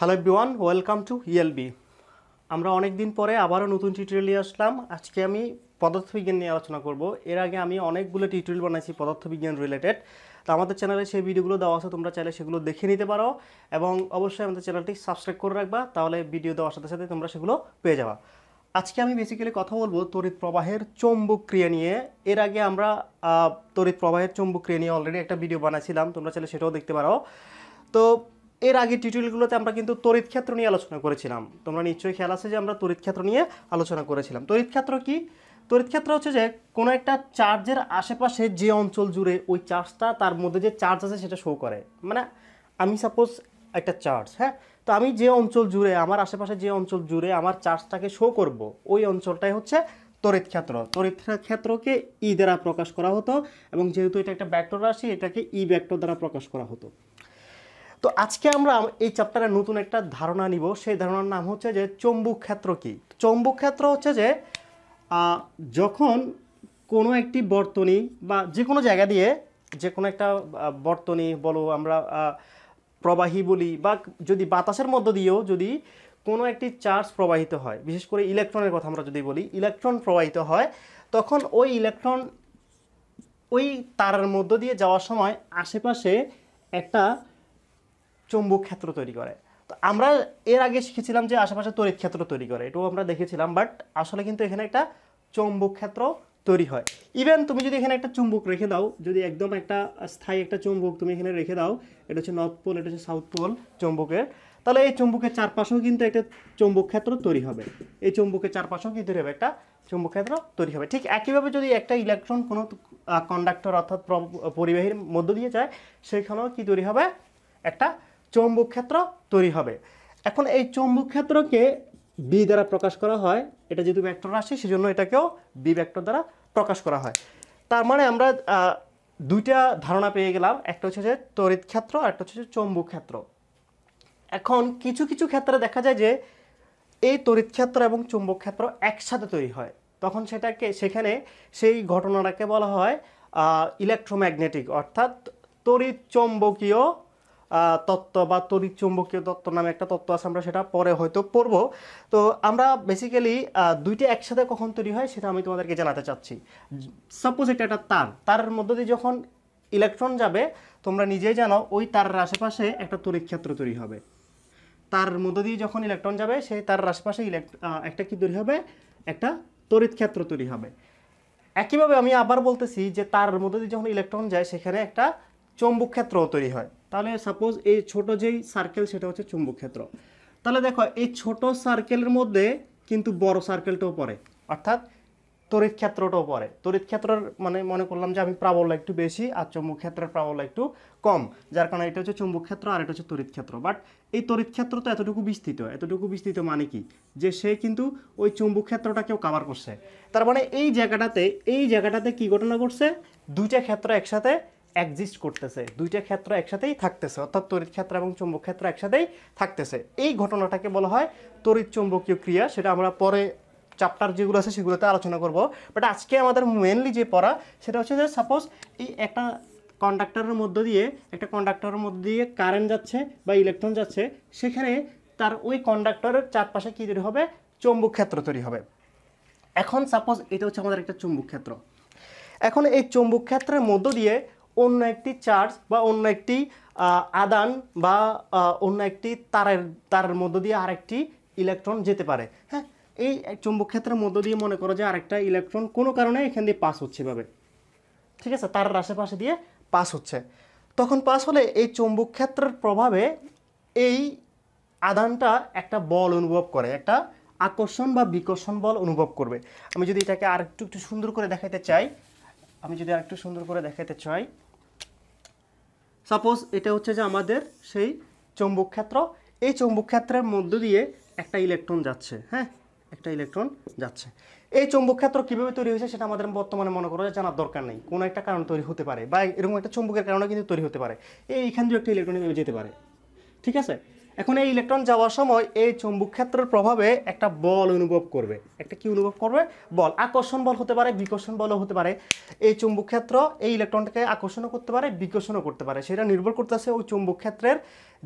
hello everyone welcome to ELB আমরা অনেক দিন পরে আবারও নতুন টিউটোরিয়াল নিয়ে আসলাম আজকে আমি পদার্থবিজ্ঞান নিয়ে আলোচনা করব এর আগে আমি অনেকগুলো টিউটোরিয়াল বানাইছি পদার্থবিজ্ঞান রিলেটেড তো আমাদের চ্যানেলে সেই ভিডিওগুলো দেওয়া আছে তোমরা চাইলে সেগুলো দেখে নিতে পারো এবং অবশ্যই আমাদের চ্যানেলটি সাবস্ক্রাইব করে রাখবা তাহলে ভিডিও দেওয়ার সাথে সাথে তোমরা সেগুলো পেয়ে যাবা আজকে আমি বেসিক্যালি কথা বলবো তড়িৎ প্রবাহের চৌম্বক ক্রিয়া নিয়ে এর আগে আমরা তড়িৎ প্রবাহের চুম্বক ক্রিয়া নিয়ে অলরেডি একটা ভিডিও বানাইছিলাম তোমরা চাইলে সেটাও দেখতে পারো তো এর আগে টিউটোরিয়ালগুলোতে আমরা কিন্তু তড়িৎ ক্ষেত্র নিয়ে আলোচনা করেছিলাম তোমরা নিশ্চয়ই খেয়াল আছে যে আমরা তড়িৎ ক্ষেত্র নিয়ে আলোচনা করেছিলাম তড়িৎ ক্ষেত্র কি তড়িৎ ক্ষেত্র হচ্ছে যে কোনো একটা চার্জের আশেপাশে যে অঞ্চল জুড়ে ওই চার্জটা তার মধ্যে যে চার্জ আছে সেটা শো করে মানে আমি সাপোজ একটা চার্জ হ্যাঁ তো আমি যে অঞ্চল জুড়ে আমার আশেপাশে যে অঞ্চল জুড়ে আমার চার্জটাকে শো করব ওই অঞ্চলটাই হচ্ছে তড়িৎ ক্ষেত্র তড়িৎ ক্ষেত্রকে ই e দ্বারা প্রকাশ করা হতো এবং যেহেতু এটা একটা ব্যাক্টর রাশি এটাকে ই e ব্যাক্টর দ্বারা প্রকাশ করা হতো তো আজকে আমরা এই চ্যাপ্টারে নতুন একটা ধারণা নিব সেই ধারণার নাম হচ্ছে যে চম্বুক ক্ষেত্র কি চম্বুক ক্ষেত্র হচ্ছে যে যখন কোনো একটি বর্তনী বা যে কোনো জায়গা দিয়ে যে কোনো একটা বর্তনী বলো আমরা প্রবাহী বলি বা যদি বাতাসের মধ্য দিয়েও যদি কোনো একটি চার্জ প্রবাহিত হয় বিশেষ করে ইলেকট্রনের কথা আমরা যদি বলি ইলেকট্রন প্রবাহিত হয় তখন ওই ইলেকট্রন ওই তারের মধ্য দিয়ে যাওয়ার সময় আশেপাশে একটা চৌম্বক ক্ষেত্র তৈরি করে তো আমরা এর আগে শিখেছিলাম যে আশেপাশে তড়িৎ ক্ষেত্র তৈরি করে এটাও আমরা দেখেছিলাম বাট আসলে কিন্তু এখানে একটা চৌম্বক ক্ষেত্র তৈরি হয় ইভেন তুমি যদি এখানে একটা চুম্বক রেখে দাও যদি একদম একটা স্থায়ী একটা চুম্বক তুমি এখানে রেখে দাও এটা হচ্ছে নর্থ পোল এটা হচ্ছে সাউথ পোল চুম্বকের তাহলে এই চুম্বকের চারপাশেও কিন্তু একটা চুম্বক ক্ষেত্র তৈরি হবে এই চুম্বকের চারপাশেও কিন্তু তৈরি হবে একটা চুম্বক ক্ষেত্র তৈরি হবে ঠিক একইভাবে যদি একটা ইলেকট্রন কোনো কন্ডাক্টর অর্থাৎ পরিবাহীর মধ্য দিয়ে যায় সেখানেও কি তৈরি হবে একটা চৌম্বক ক্ষেত্র তৈরি হবে এখন এই চৌম্বক ক্ষেত্রকে বি দ্বারা প্রকাশ করা হয় এটা যেহেতু ভেক্টর রাশি সেজন্য এটাকেও বি ভেক্টর দ্বারা প্রকাশ করা হয় তার মানে আমরা দুইটা ধারণা পেয়ে গেলাম একটা হচ্ছে যে তড়িৎ ক্ষেত্র আর একটা হচ্ছে চৌম্বক ক্ষেত্র এখন কিছু কিছু ক্ষেত্রে দেখা যায় যে এই তড়িৎ ক্ষেত্র এবং চৌম্বক ক্ষেত্র একসাথে তৈরি হয় তখন সেটাকে সেখানে সেই ঘটনাটাকে বলা হয় ইলেকট্রোম্যাগনেটিক অর্থাৎ তড়িৎ চৌম্বকীয় তত্ত্ব বা তড়িৎ চুম্বকীয় তত্ত্ব নামে একটা তত্ত্ব আছে আমরা সেটা পরে হয়তো পড়ব তো আমরা বেসিক্যালি দুইটা একসাথে কখন তৈরি হয় সেটা আমি তোমাদেরকে জানাতে চাচ্ছি সাপোজ এটা একটা তার তারের মধ্য দিয়ে যখন ইলেকট্রন যাবে তোমরা নিজেই জানো ওই তারের আশেপাশে একটা তড়িৎ ক্ষেত্র তৈরি হবে তার মধ্য দিয়ে যখন ইলেকট্রন যাবে সেই তার আশেপাশে ইলেকট্র একটা কী তৈরি হবে একটা তড়িৎ ক্ষেত্র তৈরি হবে একইভাবে আমি আবার বলতেছি যে তার মধ্য দিয়ে যখন ইলেকট্রন যায় সেখানে একটা চৌম্বক ক্ষেত্রও তৈরি হয় তাহলে সাপোজ এই ছোট যেই সার্কেল সেটা হচ্ছে চুম্বক ক্ষেত্র তাহলে দেখো এই ছোট সার্কেলের মধ্যে কিন্তু বড় সার্কেলটাও পড়ে অর্থাৎ তড়িৎ ক্ষেত্রটাও পড়ে তড়িৎ ক্ষেত্রের মানে মনে করলাম যে আমি প্রাবল্য একটু বেশি আর চুম্বক ক্ষেত্রের প্রাবল্য একটু কম যার কারণে এটা হচ্ছে চুম্বক ক্ষেত্র আর এটা হচ্ছে তড়িৎ ক্ষেত্র বাট এই তড়িৎ ক্ষেত্র তো এতটুকু বিস্তৃত এতটুকু বিস্তৃত মানে কি যে সে কিন্তু ওই চুম্বক ক্ষেত্রটাকেও কাভার করছে তার মানে এই জায়গাটাতে এই জায়গাটাতে কি ঘটনা ঘটছে দুইটা ক্ষেত্র একসাথে এক্সিস্ট করতেছে দুইটা ক্ষেত্র একসাথেই থাকতেছে অর্থাৎ তড়িৎ ক্ষেত্র এবং চুম্বক ক্ষেত্র একসাথেই থাকতেছে এই ঘটনাটাকে বলা হয় তড়িৎ চুম্বকীয় ক্রিয়া সেটা আমরা পরে চ্যাপ্টার যেগুলো আছে সেগুলোতে আলোচনা করব বাট আজকে আমাদের মেনলি যে পড়া সেটা হচ্ছে যে সাপোজ এই একটা কন্ডাক্টরের মধ্য দিয়ে একটা কন্ডাক্টরের মধ্য দিয়ে কারেন্ট যাচ্ছে বা ইলেকট্রন যাচ্ছে সেখানে তার ওই কন্ডাক্টরের চারপাশে কী তৈরি হবে চৌম্বক ক্ষেত্র তৈরি হবে এখন সাপোজ এটা হচ্ছে আমাদের একটা চুম্বক ক্ষেত্র এখন এই চৌম্বক ক্ষেত্রের মধ্য দিয়ে অন্য একটি চার্জ বা অন্য একটি আদান বা অন্য একটি তারের তারের মধ্য দিয়ে আরেকটি ইলেকট্রন যেতে পারে হ্যাঁ এই চুম্বক ক্ষেত্রের মধ্য দিয়ে মনে করো যে আরেকটা ইলেকট্রন কোনো কারণে এখান দিয়ে পাস হচ্ছে এভাবে ঠিক আছে তারের আশেপাশে দিয়ে পাস হচ্ছে তখন পাস হলে এই চুম্বক ক্ষেত্রের প্রভাবে এই আদানটা একটা বল অনুভব করে একটা আকর্ষণ বা বিকর্ষণ বল অনুভব করবে আমি যদি এটাকে আরেকটু একটু সুন্দর করে দেখাতে চাই আমি যদি আরেকটু সুন্দর করে দেখাতে চাই সাপোজ এটা হচ্ছে যে আমাদের সেই চৌম্বক ক্ষেত্র এই চৌম্বক ক্ষেত্রের মধ্য দিয়ে একটা ইলেকট্রন যাচ্ছে হ্যাঁ একটা ইলেকট্রন যাচ্ছে এই চৌম্বক ক্ষেত্র কীভাবে তৈরি হয়েছে সেটা আমাদের বর্তমানে মনে করা জানার দরকার নেই কোনো একটা কারণ তৈরি হতে পারে বা এরকম একটা চৌম্বকের কারণে কিন্তু তৈরি হতে পারে এই এইখান দিয়ে একটা ইলেকট্রন যেতে পারে ঠিক আছে এখন এই ইলেকট্রন যাওয়ার সময় এই চৌম্বক ক্ষেত্রের প্রভাবে একটা বল অনুভব করবে একটা কি অনুভব করবে বল আকর্ষণ বল হতে পারে বিকর্ষণ বলও হতে পারে এই চৌম্বক ক্ষেত্র এই ইলেকট্রনটাকে আকর্ষণও করতে পারে বিকর্ষণও করতে পারে সেটা নির্ভর করতেছে ওই চুম্বক ক্ষেত্রের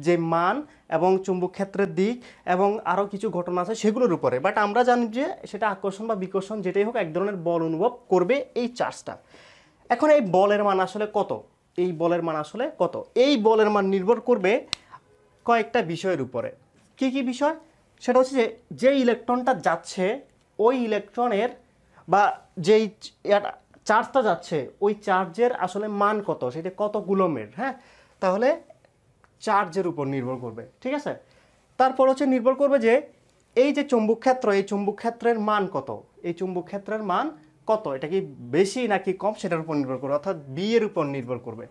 যে মান এবং চুম্বক ক্ষেত্রের দিক এবং আরও কিছু ঘটনা আছে সেগুলোর উপরে বাট আমরা জানি যে সেটা আকর্ষণ বা বিকর্ষণ যেটাই হোক এক ধরনের বল অনুভব করবে এই চার্জটা এখন এই বলের মান আসলে কত এই বলের মান আসলে কত এই বলের মান নির্ভর করবে কয়েকটা বিষয়ের উপরে কি কি বিষয় সেটা হচ্ছে যে যে ইলেকট্রনটা যাচ্ছে ওই ইলেকট্রনের বা যেই চার্জটা যাচ্ছে ওই চার্জের আসলে মান কত সেটা কত গুলমের হ্যাঁ তাহলে চার্জের উপর নির্ভর করবে ঠিক আছে তারপর হচ্ছে নির্ভর করবে যে এই যে চুম্বক ক্ষেত্র এই চুম্বুকক্ষেত্রের মান কত এই চুম্বক ক্ষেত্রের মান কত এটা কি বেশি নাকি কম সেটার উপর নির্ভর করবে অর্থাৎ বি এর উপর নির্ভর করবে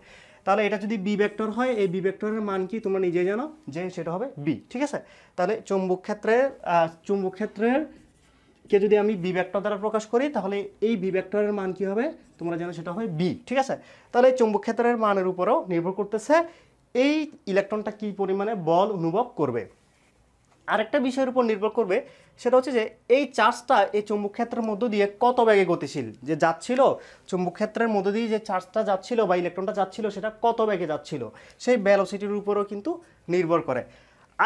তাহলে এটা যদি বি ভেক্টর হয় এই বি ভেক্টরের মান কি তোমরা নিজেই জানো যে সেটা হবে বি ঠিক আছে তাহলে চুম্বক ক্ষেত্রের চুম্বক ক্ষেত্রের কে যদি আমি বি ভেক্টর দ্বারা প্রকাশ করি তাহলে এই বি ভেক্টরের মান কি হবে তোমরা জানো সেটা হবে বি ঠিক আছে তাহলে চুম্বক ক্ষেত্রের মানের উপরও নির্ভর করতেছে এই ইলেকট্রনটা কি পরিমাণে বল অনুভব করবে আরেকটা বিষয়ের উপর নির্ভর করবে সেটা হচ্ছে যে এই চার্জটা এই চুম্বকক্ষেত্রের মধ্য দিয়ে কত বেগে গতিশীল যে যাচ্ছিল চুম্বকক্ষেত্রের মধ্য দিয়ে যে চার্জটা যাচ্ছিল বা ইলেকট্রনটা যাচ্ছিল সেটা কত বেগে যাচ্ছিল সেই ভ্যালোসিটির উপরও কিন্তু নির্ভর করে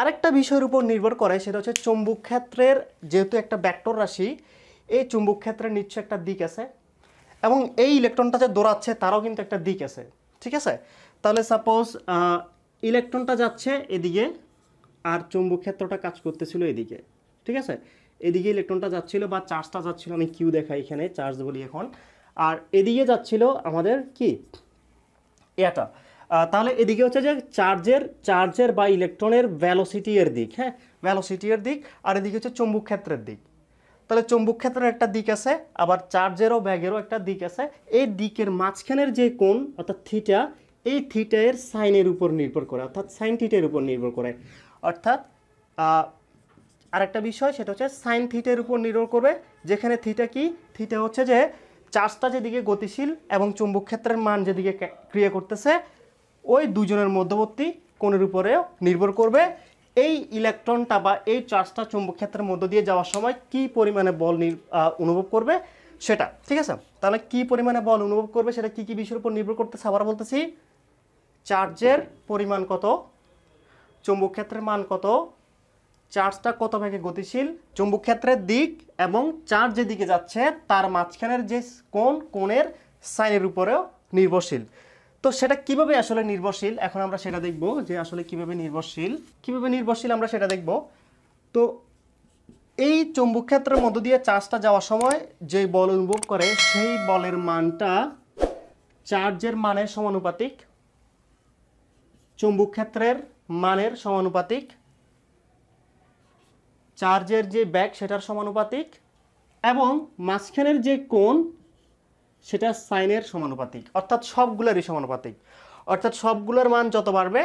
আরেকটা বিষয়ের উপর নির্ভর করে সেটা হচ্ছে চুম্বকক্ষেত্রের যেহেতু একটা ব্যাক্টর রাশি এই চুম্বকক্ষেত্রের নিশ্চয় একটা দিক আছে এবং এই ইলেকট্রনটা যে দৌড়াচ্ছে তারও কিন্তু একটা দিক আছে ঠিক আছে তাহলে সাপোজ ইলেকট্রনটা যাচ্ছে এদিকে আর চৌম্বক ক্ষেত্রটা কাজ করতেছিল এদিকে ঠিক আছে এদিকে ইলেকট্রনটা যাচ্ছিল বা চার্জটা যাচ্ছিল আমি কিউ দেখাই এখানে চার্জ বলি এখন আর এদিকে যাচ্ছিল আমাদের কি এটা তাহলে এদিকে হচ্ছে যে চার্জের চার্জের বা ইলেকট্রনের ভ্যালোসিটির দিক হ্যাঁ ভ্যালোসিটির দিক আর এদিকে হচ্ছে চৌম্বক ক্ষেত্রের দিক তাহলে চৌম্বক ক্ষেত্রের একটা দিক আছে আবার চার্জেরও ব্যাগেরও একটা দিক আছে এই দিকের মাঝখানের যে কোণ অর্থাৎ থিটা এই থিটা এর সাইনের উপর নির্ভর করে অর্থাৎ সাইন থিটের উপর নির্ভর করে অর্থাৎ আরেকটা বিষয় সেটা হচ্ছে সাইন থিটের উপর নির্ভর করবে যেখানে থিটা কি থিটা হচ্ছে যে চার্জটা যেদিকে গতিশীল এবং চুম্বক ক্ষেত্রের মান যেদিকে ক্রিয়া করতেছে ওই দুজনের মধ্যবর্তী কোণের উপরেও নির্ভর করবে এই ইলেকট্রনটা বা এই চার্জটা চুম্বক ক্ষেত্রের মধ্য দিয়ে যাওয়ার সময় কি পরিমাণে বল অনুভব করবে সেটা ঠিক আছে তাহলে কি পরিমাণে বল অনুভব করবে সেটা কি কী বিষয়ের উপর নির্ভর করতেছে আবার বলতেছি চার্জের পরিমাণ কত চুম্বক ক্ষেত্রের মান কত চার্জটা কত ভাগে গতিশীল চুম্বক ক্ষেত্রের দিক এবং চার্জ যেদিকে যাচ্ছে তার মাঝখানের যে কোন কোণের সাইনের উপরেও নির্ভরশীল তো সেটা কিভাবে আসলে নির্ভরশীল এখন আমরা সেটা দেখব যে আসলে কিভাবে নির্ভরশীল কিভাবে নির্ভরশীল আমরা সেটা দেখব তো এই চুম্বক ক্ষেত্রের মধ্য দিয়ে চার্জটা যাওয়ার সময় যে বল অনুভব করে সেই বলের মানটা চার্জের মানের সমানুপাতিক চুম্বক ক্ষেত্রের মানের সমানুপাতিক চার্জের যে ব্যাগ সেটার সমানুপাতিক এবং মাঝখানের যে কোণ সেটা সাইনের সমানুপাতিক অর্থাৎ সবগুলোরই সমানুপাতিক অর্থাৎ সবগুলোর মান যত বাড়বে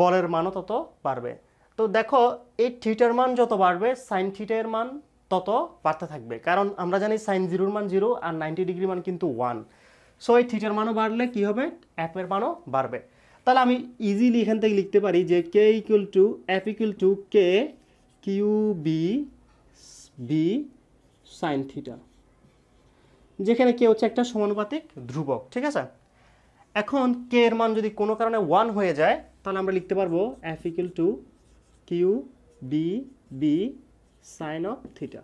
বলের মানও তত বাড়বে তো দেখো এই থিটার মান যত বাড়বে সাইন থিটার মান তত বাড়তে থাকবে কারণ আমরা জানি সাইন জিরোর মান জিরো আর নাইনটি ডিগ্রি মান কিন্তু ওয়ান সো এই থিটার মানও বাড়লে কি হবে অ্যাপের মানও বাড়বে তাহলে আমি ইজিলি এখান থেকে লিখতে পারি যে K equal to F equal to K Q B B sine theta যেখানে কে হচ্ছে একটা সমানুপাতিক ধ্রুবক ঠিক আছে এখন কে এর মান যদি কোনো কারণে ওয়ান হয়ে যায় তাহলে আমরা লিখতে পারবো F equal to Q B B sine of theta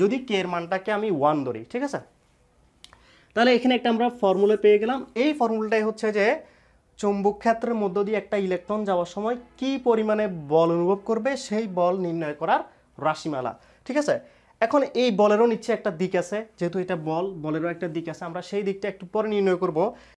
যদি কে এর মানটাকে আমি ওয়ান ধরি ঠিক আছে তাহলে এখানে একটা আমরা ফর্মুলা পেয়ে গেলাম এই ফর্মুলাটাই হচ্ছে যে চুম্বক ক্ষেত্রের মধ্য দিয়ে একটা ইলেকট্রন যাওয়ার সময় কি পরিমাণে বল অনুভব করবে সেই বল নির্ণয় করার রাশিমালা ঠিক আছে এখন এই বলেরও নিচ্ছে একটা দিক আছে যেহেতু এটা বল বলেরও একটা দিক আছে আমরা সেই দিকটা একটু পরে নির্ণয় করব